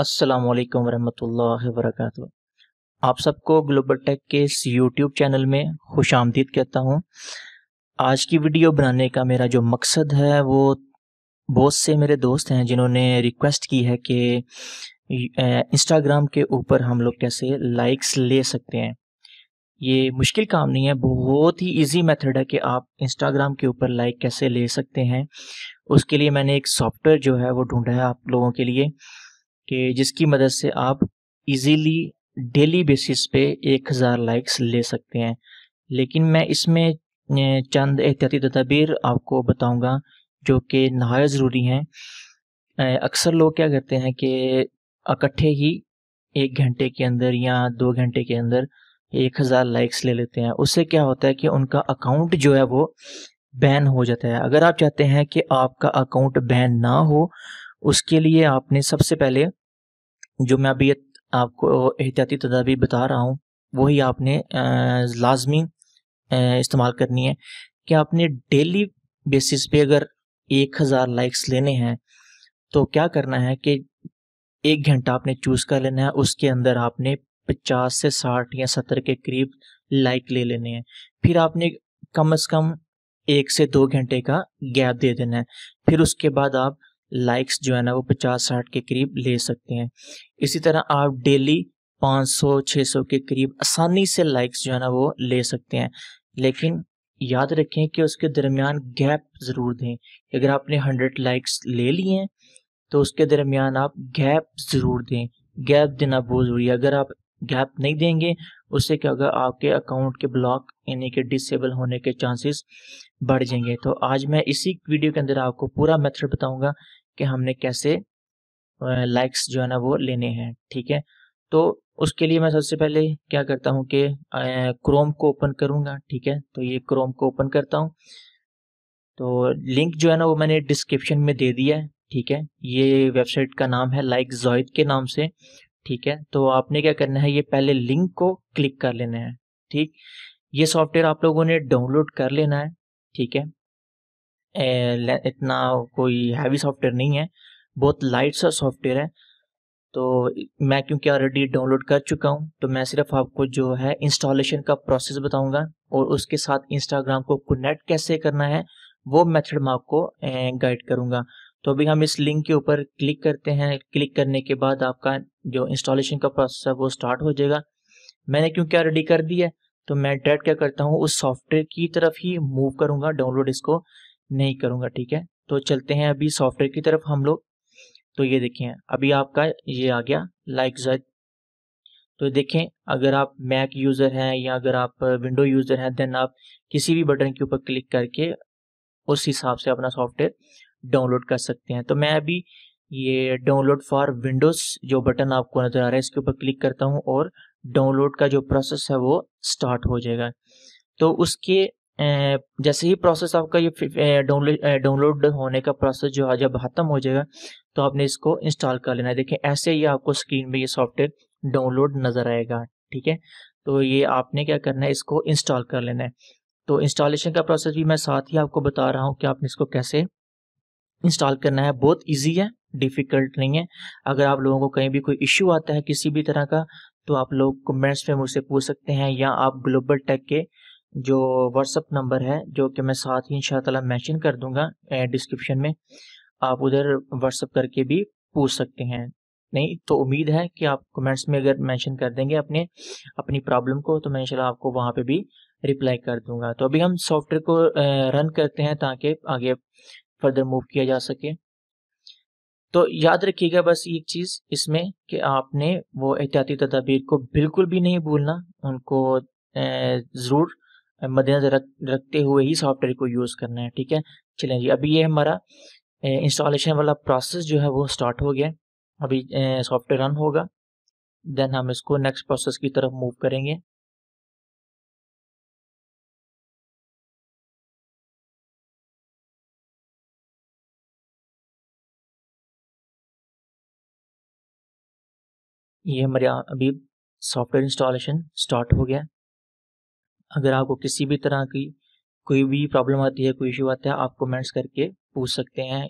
अस्सलाम वालेकुम रहमतुल्लाहि आप सबको ग्लोबल टेक के इस यूट्यूब चैनल में खुश आमदीद कहता हूँ आज की वीडियो बनाने का मेरा जो मकसद है वो बहुत से मेरे दोस्त हैं जिन्होंने रिक्वेस्ट की है कि इंस्टाग्राम के ऊपर हम लोग कैसे लाइक्स ले सकते हैं ये मुश्किल काम नहीं है बहुत ही इजी मेथड है कि आप इंस्टाग्राम के ऊपर लाइक कैसे ले सकते हैं उसके लिए मैंने एक सॉफ्टवेयर जो है वो ढूंढा है आप लोगों के लिए कि जिसकी मदद से आप इजीली डेली बेसिस पे एक हज़ार लाइक्स ले सकते हैं लेकिन मैं इसमें चंद एहतियाती तदाबीर आपको बताऊँगा जो कि नहाय ज़रूरी हैं अक्सर लोग क्या करते हैं कि इकट्ठे ही एक घंटे के अंदर या दो घंटे के अंदर एक हज़ार लाइक्स ले लेते हैं उससे क्या होता है कि उनका अकाउंट जो है वो बैन हो जाता है अगर आप चाहते हैं कि आपका अकाउंट बैन ना हो उसके लिए आपने सबसे पहले जो मैं अभी आपको एहतियाती तदाबीर बता रहा हूँ वही आपने लाजमी इस्तेमाल करनी है कि आपने डेली बेसिस पे अगर एक हज़ार लाइक्स लेने हैं तो क्या करना है कि एक घंटा आपने चूज़ कर लेना है उसके अंदर आपने पचास से साठ या सत्तर के करीब लाइक ले लेने हैं फिर आपने कम से कम एक से दो घंटे का गैप दे देना है फिर उसके बाद आप लाइक्स जो है ना वो पचास साठ के करीब ले सकते हैं इसी तरह आप डेली पाँच सौ छः सौ के करीब आसानी से लाइक्स जो है ना वो ले सकते हैं लेकिन याद रखें कि उसके दरमियान गैप ज़रूर दें अगर आपने हंड्रेड लाइक्स ले लिए हैं तो उसके दरमियान आप गैप ज़रूर दें गैप देना बहुत ज़रूरी है अगर आप गैप नहीं देंगे उससे क्या होगा आपके अकाउंट के ब्लॉक यानी कि डिसेबल होने के चांसेस बढ़ जाएंगे तो आज मैं इसी वीडियो के अंदर आपको पूरा मेथड बताऊंगा कि हमने कैसे लाइक्स जो है ना वो लेने हैं ठीक है तो उसके लिए मैं सबसे पहले क्या करता हूँ कि क्रोम को ओपन करूँगा ठीक है तो ये क्रोम को ओपन करता हूँ तो लिंक जो है ना वो मैंने डिस्क्रिप्शन में दे दिया है ठीक है ये वेबसाइट का नाम है लाइक जॉयद के नाम से ठीक है तो आपने क्या करना है ये पहले लिंक को क्लिक कर लेना है ठीक ये सॉफ्टवेयर आप लोगों ने डाउनलोड कर लेना है ठीक है ए, इतना कोई हैवी सॉफ्टवेयर नहीं है बहुत लाइट सा सॉफ्टवेयर है तो मैं क्योंकि ऑलरेडी डाउनलोड कर चुका हूं तो मैं सिर्फ आपको जो है इंस्टॉलेशन का प्रोसेस बताऊंगा और उसके साथ इंस्टाग्राम को कनेक्ट कैसे करना है वो मेथड मैं आपको गाइड करूँगा तो अभी हम इस लिंक के ऊपर क्लिक करते हैं क्लिक करने के बाद आपका जो इंस्टॉलेशन का प्रोसेस है वो स्टार्ट हो जाएगा मैंने क्यों क्या रेडी कर दिया है तो मैं डायरेक्ट क्या करता हूँ उस सॉफ्टवेयर की तरफ ही मूव करूंगा डाउनलोड इसको नहीं करूंगा ठीक है तो चलते हैं अभी सॉफ्टवेयर की तरफ हम लोग तो ये देखें अभी आपका ये आ गया लाइक like तो देखें अगर आप मैक यूज़र हैं या अगर आप विंडो यूज़र हैं देन आप किसी भी बटन के ऊपर क्लिक करके उस हिसाब से अपना सॉफ्टवेयर डाउनलोड कर सकते हैं तो मैं अभी ये डाउनलोड फॉर विंडोज़ जो बटन आपको नज़र आ रहा है इसके ऊपर क्लिक करता हूँ और डाउनलोड का जो प्रोसेस है वो स्टार्ट हो जाएगा तो उसके जैसे ही प्रोसेस आपका ये डाउनलोड होने का प्रोसेस जो है जब ख़त्म हो जाएगा तो आपने इसको इंस्टॉल कर लेना है देखिए ऐसे ही आपको स्क्रीन में ये सॉफ्टवेयर डाउनलोड नज़र आएगा ठीक है तो ये आपने क्या करना है इसको इंस्टॉल कर लेना है तो इंस्टॉलेशन का प्रोसेस भी मैं साथ ही आपको बता रहा हूँ कि आपने इसको कैसे इंस्टॉल करना है बहुत ईजी है डिफ़िकल्ट नहीं है अगर आप लोगों को कहीं भी कोई इश्यू आता है किसी भी तरह का तो आप लोग कमेंट्स में मुझसे पूछ सकते हैं या आप ग्लोबल टेक के जो व्हाट्सअप नंबर है जो कि मैं साथ ही इन मैंशन कर दूंगा डिस्क्रिप्शन में आप उधर व्हाट्सअप करके भी पूछ सकते हैं नहीं तो उम्मीद है कि आप कमेंट्स में अगर मेंशन कर देंगे अपने अपनी प्रॉब्लम को तो मैं इनशाला आपको वहाँ पे भी रिप्लाई कर दूंगा तो अभी हम सॉफ्टवेयर को रन करते हैं ताकि आगे फर्दर मूव किया जा सके तो याद रखिएगा बस एक चीज़ इसमें कि आपने वो एहतियाती तदाबीर को बिल्कुल भी नहीं भूलना उनको ज़रूर मद्देनजर रख रखते हुए ही सॉफ्टवेयर को यूज़ करना है ठीक है चलें जी अभी ये हमारा इंस्टॉलेशन वाला प्रोसेस जो है वो स्टार्ट हो गया अभी सॉफ्टवेयर रन होगा देन हम इसको नेक्स्ट प्रोसेस की तरफ मूव करेंगे ये हमारे अभी सॉफ्टवेयर इंस्टॉलेशन स्टार्ट हो गया अगर आपको किसी भी तरह की कोई भी प्रॉब्लम आती है कोई इशू आता है आप कमेंट्स करके पूछ सकते हैं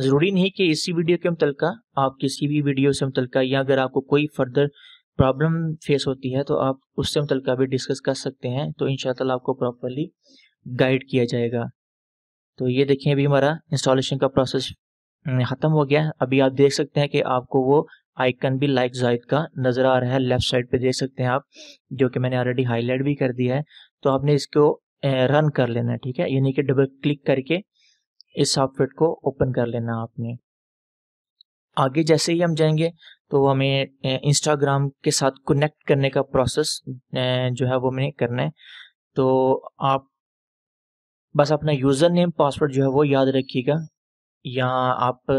ज़रूरी नहीं कि इसी वीडियो के मुतलका आप किसी भी वीडियो से मुतलका या अगर आपको कोई फर्दर प्रॉब्लम फेस होती है तो आप उससे मुतलका भी डिस्कस कर सकते हैं तो इन आपको प्रॉपरली गाइड किया जाएगा तो ये देखें अभी हमारा इंस्टॉलेशन का प्रोसेस ख़त्म हो गया अभी आप देख सकते हैं कि आपको वो आइकन भी लाइक जाइद का नज़र आ रहा है लेफ़्ट साइड पे देख सकते हैं आप जो कि मैंने ऑलरेडी हाईलाइट भी कर दिया है तो आपने इसको रन कर लेना है ठीक है यानी कि डबल क्लिक करके इस सॉफ्टवेयर को ओपन कर लेना है आपने आगे जैसे ही हम जाएंगे तो हमें इंस्टाग्राम के साथ कनेक्ट करने का प्रोसेस जो है वो हमें करना है तो आप बस अपना यूज़र नेम पासवर्ड जो है वो याद रखिएगा या आप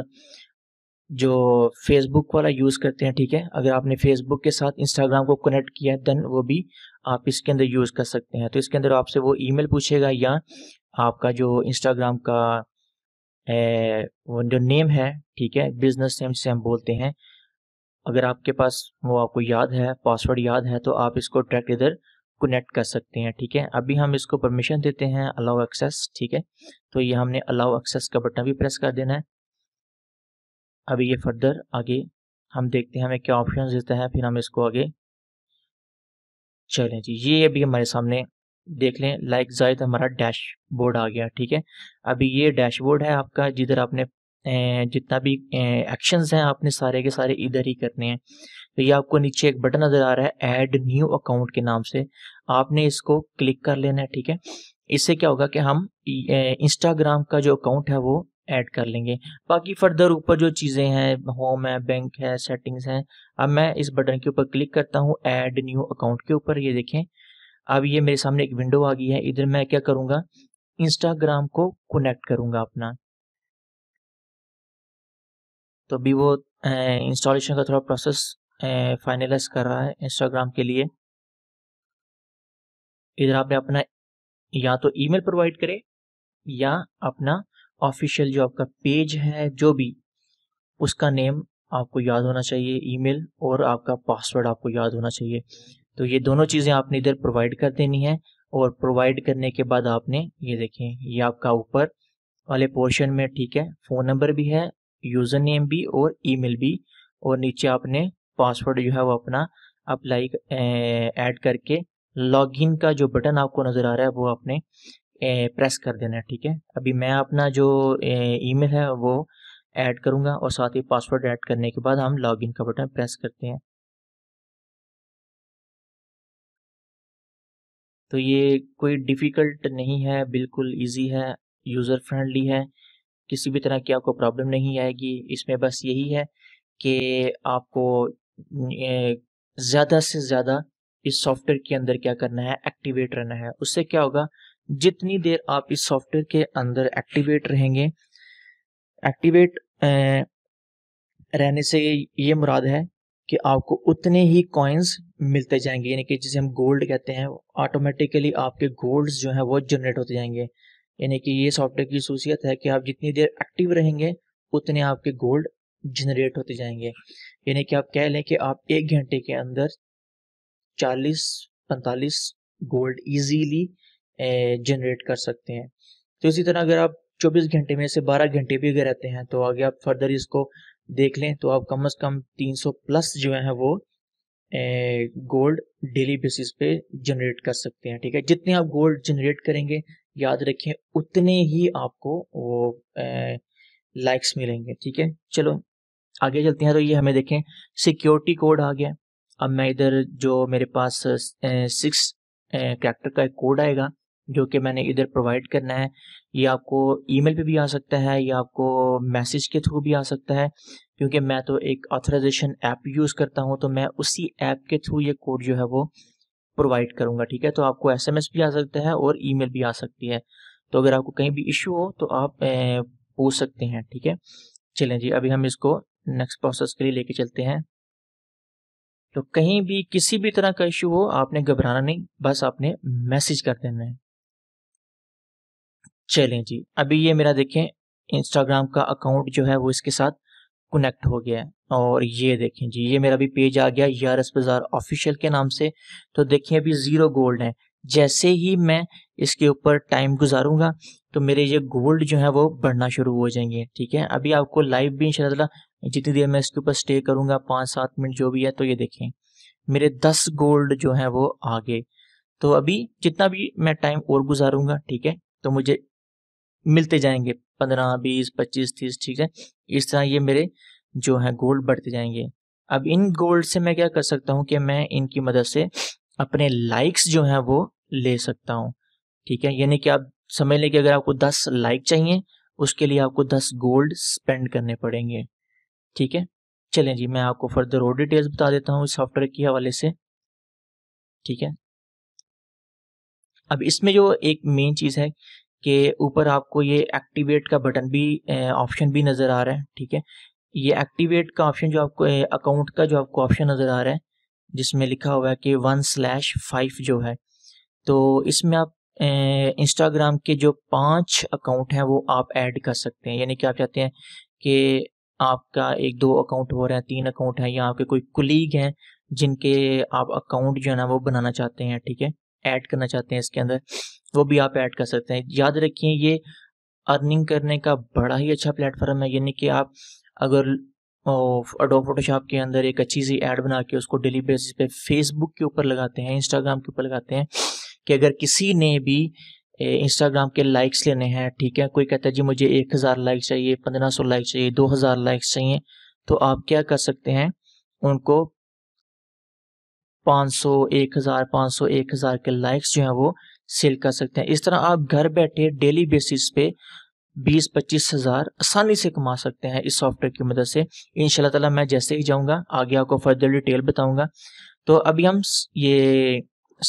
जो फेसबुक वाला यूज़ करते हैं ठीक है अगर आपने फेसबुक के साथ इंस्टाग्राम को कनेक्ट किया है देन वो भी आप इसके अंदर यूज़ कर सकते हैं तो इसके अंदर आपसे वो ईमेल पूछेगा या आपका जो इंस्टाग्राम का ए, वो जो नेम है ठीक है बिजनेस नेम से हम बोलते हैं अगर आपके पास वो आपको याद है पासवर्ड याद है तो आप इसको डायरेक्ट इधर कनेक्ट कर सकते हैं ठीक है अभी हम इसको परमिशन देते हैं अलाउ एक्सेस ठीक है तो ये हमने अलाउ एक्सेस का बटन भी प्रेस कर देना है अभी ये फर्दर आगे हम देखते हैं हमें क्या ऑप्शन देता है फिर हम इसको आगे चलें जी ये अभी हमारे सामने देख लें लाइक जायद हमारा डैशबोर्ड आ गया ठीक है अभी ये डैशबोर्ड है आपका जिधर आपने जितना भी एक्शंस हैं आपने सारे के सारे इधर ही करने हैं तो ये आपको नीचे एक बटन नज़र आ रहा है ऐड न्यू अकाउंट के नाम से आपने इसको क्लिक कर लेना है ठीक है इससे क्या होगा कि हम इंस्टाग्राम का जो अकाउंट है वो ऐड कर लेंगे बाकी फर्दर ऊपर जो चीज़ें हैं होम है बैंक है सेटिंग्स हैं अब मैं इस बटन के ऊपर क्लिक करता हूँ ऐड न्यू अकाउंट के ऊपर ये देखें अब ये मेरे सामने एक विंडो आ गई है इधर मैं क्या करूँगा इंस्टाग्राम को कनेक्ट करूँगा अपना तो अभी वो इंस्टॉलेशन का थोड़ा प्रोसेस फाइनलाइज कर रहा है इंस्टाग्राम के लिए इधर आपने अपना या तो ईमेल प्रोवाइड करें या अपना ऑफिशियल जो आपका पेज है जो भी उसका नेम आपको याद होना चाहिए ईमेल और आपका पासवर्ड आपको याद होना चाहिए तो ये दोनों चीज़ें आपने इधर प्रोवाइड कर देनी है और प्रोवाइड करने के बाद आपने ये देखें ये आपका ऊपर वाले पोर्शन में ठीक है फ़ोन नंबर भी है यूज़र नेम भी और ईमेल भी और नीचे आपने पासवर्ड जो है वो अपना अप्लाई ऐड करके लॉगिन का जो बटन आपको नज़र आ रहा है वो आपने प्रेस कर देना है ठीक है अभी मैं अपना जो ईमेल है वो ऐड करूँगा और साथ ही पासवर्ड ऐड करने के बाद हम लॉगिन का बटन प्रेस करते हैं तो ये कोई डिफ़िकल्ट नहीं है बिल्कुल इजी है यूज़र फ्रेंडली है किसी भी तरह की आपको प्रॉब्लम नहीं आएगी इसमें बस यही है कि आपको ज़्यादा से ज़्यादा इस सॉफ्टवेयर के अंदर क्या करना है एक्टिवेट रहना है उससे क्या होगा जितनी देर आप इस सॉफ्टवेयर के अंदर एक्टिवेट रहेंगे एक्टिवेट रहने से ये मुराद है कि आपको उतने ही कॉइन्स मिलते जाएंगे यानी कि जिसे हम गोल्ड कहते हैं ऑटोमेटिकली आपके गोल्ड जो है वो जनरेट होते जाएंगे यानी कि ये सॉफ्टवेयर की खूसियत है कि आप जितनी देर एक्टिव रहेंगे उतने आपके गोल्ड जनरेट होते जाएंगे यानी कि आप कह लें कि आप एक घंटे के अंदर चालीस पैंतालीस गोल्ड इजीली जनरेट कर सकते हैं तो इसी तरह अगर आप 24 घंटे में से 12 घंटे भी अगर रहते हैं तो आगे आप फर्दर इसको देख लें तो आप कम से कम 300 प्लस जो है वो गोल्ड डेली बेसिस पे जनरेट कर सकते हैं ठीक है जितने आप गोल्ड जनरेट करेंगे याद रखें उतने ही आपको वो लाइक्स मिलेंगे ठीक है चलो आगे चलते हैं तो ये हमें देखें सिक्योरिटी कोड आ गया अब मैं इधर जो मेरे पास सिक्स कैरेक्टर का एक कोड आएगा जो कि मैंने इधर प्रोवाइड करना है ये आपको ईमेल पे भी आ सकता है या आपको मैसेज के थ्रू भी आ सकता है क्योंकि मैं तो एक ऑथराइजेशन ऐप यूज़ करता हूँ तो मैं उसी ऐप के थ्रू ये कोड जो है वो प्रोवाइड करूँगा ठीक है तो आपको एस भी आ सकता है और ई भी आ सकती है तो अगर आपको कहीं भी इशू हो तो आप पूछ सकते हैं ठीक है चलें जी अभी हम इसको नेक्स्ट प्रोसेस के लिए लेके चलते हैं तो कहीं भी किसी भी तरह का इशू हो आपने घबराना नहीं बस आपने मैसेज कर देना है चलें जी अभी ये मेरा देखें इंस्टाग्राम का अकाउंट जो है वो इसके साथ कनेक्ट हो गया है और ये देखें जी ये मेरा भी पेज आ गया यार बाज़ार ऑफिशियल के नाम से तो देखें अभी ज़ीरो गोल्ड है जैसे ही मैं इसके ऊपर टाइम गुजारूंगा तो मेरे ये गोल्ड जो है वो बढ़ना शुरू हो जाएंगे ठीक है अभी आपको लाइव भी इंशाल्लाह जितनी देर मैं इसके ऊपर स्टे करूंगा पाँच सात मिनट जो भी है तो ये देखें मेरे दस गोल्ड जो है वो आगे तो अभी जितना भी मैं टाइम और गुजारूंगा ठीक है तो मुझे मिलते जाएंगे पंद्रह बीस पच्चीस तीस ठीक है इस तरह ये मेरे जो है गोल्ड बढ़ते जाएंगे अब इन गोल्ड से मैं क्या कर सकता हूँ कि मैं इनकी मदद से अपने लाइक्स जो है वो ले सकता हूँ ठीक है यानी कि आप समझ लें कि अगर आपको दस लाइक चाहिए उसके लिए आपको दस गोल्ड स्पेंड करने पड़ेंगे ठीक है चलें जी मैं आपको फर्दर और डिटेल्स बता देता हूँ इस सॉफ्टवेयर के हवाले से ठीक है अब इसमें जो एक मेन चीज़ है के ऊपर आपको ये एक्टिवेट का बटन भी ऑप्शन भी नज़र आ रहा है ठीक है ये एक्टिवेट का ऑप्शन जो आपको अकाउंट का जो आपको ऑप्शन नज़र आ रहा है जिसमें लिखा हुआ है कि वन स्लैश फाइव जो है तो इसमें आप इंस्टाग्राम के जो पांच अकाउंट हैं वो आप ऐड कर सकते हैं यानी कि आप चाहते हैं कि आपका एक दो अकाउंट हो रहा है तीन अकाउंट है या आपके कोई कुलीग हैं जिनके आप अकाउंट जो है ना वो बनाना चाहते हैं ठीक है ऐड करना चाहते हैं इसके अंदर वो भी आप ऐड कर सकते हैं याद रखिए ये अर्निंग करने का बड़ा ही अच्छा प्लेटफॉर्म है यानी कि आप अगर अडो फोटोशॉप के अंदर एक अच्छी सी ऐड बना के उसको डेली बेसिस पे फेसबुक के ऊपर लगाते हैं इंस्टाग्राम के ऊपर लगाते हैं कि अगर किसी ने भी इंस्टाग्राम के लाइक्स लेने हैं ठीक है कोई कहता है जी मुझे एक हज़ार लाइक चाहिए पंद्रह सौ लाइक चाहिए दो हज़ार लाइक्स चाहिए तो आप क्या कर सकते हैं उनको पाँच सौ एक हज़ार पाँच सौ एक हज़ार के लाइक्स जो हैं वो सेल कर सकते हैं इस तरह आप घर बैठे डेली बेसिस पे बीस पच्चीस हज़ार आसानी से कमा सकते हैं इस सॉफ्टवेयर की मदद से इन ताला मैं जैसे ही जाऊंगा आगे आपको फर्दर डिटेल बताऊंगा तो अभी हम ये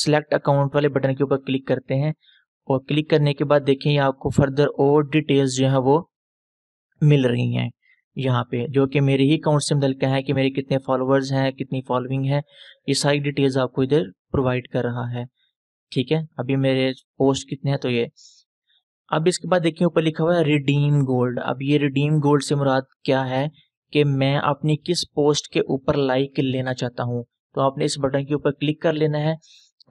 सिलेक्ट अकाउंट वाले बटन के ऊपर क्लिक करते हैं और क्लिक करने के बाद देखें आपको फर्दर और डिटेल्स जो है वो मिल रही हैं यहाँ पे जो कि मेरे ही अकाउंट से मुतल है कि मेरे कितने फॉलोअर्स हैं कितनी फॉलोइंग है ये सारी डिटेल्स आपको इधर प्रोवाइड कर रहा है ठीक है अभी मेरे पोस्ट कितने हैं तो ये अब इसके बाद देखिए ऊपर लिखा हुआ है रिडीम गोल्ड अब ये रिडीम गोल्ड से मुराद क्या है कि मैं अपनी किस पोस्ट के ऊपर लाइक लेना चाहता हूँ तो आपने इस बटन के ऊपर क्लिक कर लेना है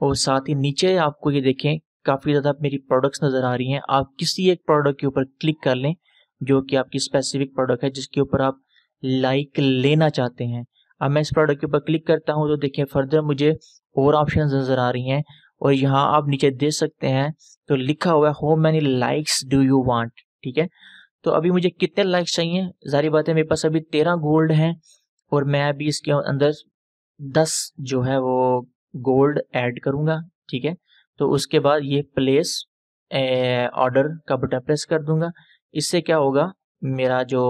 और साथ ही नीचे आपको ये देखें काफ़ी ज़्यादा मेरी प्रोडक्ट्स नज़र आ रही हैं आप किसी एक प्रोडक्ट के ऊपर क्लिक कर लें जो कि आपकी स्पेसिफिक प्रोडक्ट है जिसके ऊपर आप लाइक लेना चाहते हैं अब मैं इस प्रोडक्ट के ऊपर क्लिक करता हूँ तो देखिए फर्दर मुझे और ऑप्शन नज़र आ रही हैं और यहाँ आप नीचे दे सकते हैं तो लिखा हुआ है how many likes do you want ठीक है तो अभी मुझे कितने लाइक्स चाहिए जारी बात है मेरे पास अभी तेरह गोल्ड हैं और मैं अभी इसके अंदर दस जो है वो गोल्ड ऐड करूँगा ठीक है तो उसके बाद ये प्लेस ऑर्डर का बटन प्रेस कर दूंगा इससे क्या होगा मेरा जो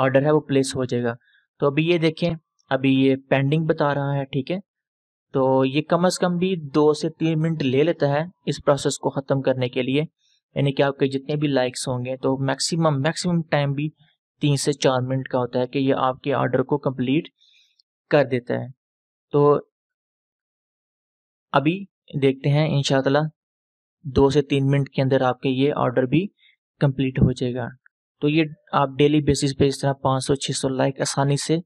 ऑर्डर है वो प्लेस हो जाएगा तो अभी ये देखें अभी ये पेंडिंग बता रहा है ठीक है तो ये कम अज़ कम भी दो से तीन मिनट ले लेता है इस प्रोसेस को ख़त्म करने के लिए यानी कि आपके जितने भी लाइक्स होंगे तो मैक्सिमम मैक्सिमम टाइम भी तीन से चार मिनट का होता है कि ये आपके ऑर्डर को कंप्लीट कर देता है तो अभी देखते हैं इन दो से तीन मिनट के अंदर आपके ये ऑर्डर भी कंप्लीट हो जाएगा तो ये आप डेली बेसिस पे इस तरह 500-600 लाइक आसानी से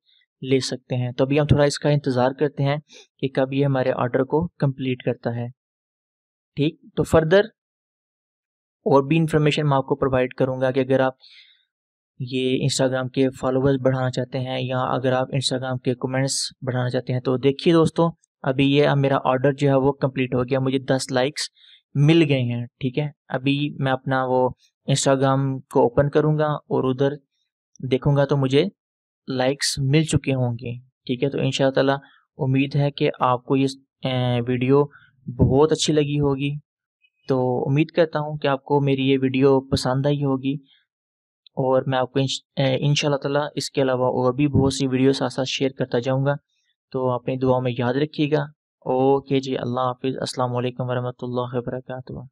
ले सकते हैं तो अभी हम थोड़ा इसका इंतज़ार करते हैं कि कब ये हमारे ऑर्डर को कंप्लीट करता है ठीक तो फर्दर और भी इंफॉर्मेशन मैं आपको प्रोवाइड करूँगा कि अगर आप ये इंस्टाग्राम के फॉलोअर्स बढ़ाना चाहते हैं या अगर आप इंस्टाग्राम के कमेंट्स बढ़ाना चाहते हैं तो देखिए दोस्तों अभी ये मेरा ऑर्डर जो है वो कंप्लीट हो गया मुझे दस लाइक्स मिल गए हैं ठीक है अभी मैं अपना वो इंस्टाग्राम को ओपन करूँगा और उधर देखूँगा तो मुझे लाइक्स मिल चुके होंगे ठीक है तो इन ताला उम्मीद है कि आपको ये वीडियो बहुत अच्छी लगी होगी तो उम्मीद करता हूँ कि आपको मेरी ये वीडियो पसंद आई होगी और मैं आपको इन ताला इसके अलावा और भी बहुत सी वीडियो साथ साथ शेयर करता जाऊँगा तो अपनी दुआ में याद रखिएगा ओके जी अल्लाह हाफिज़ असल वरहमल वर्का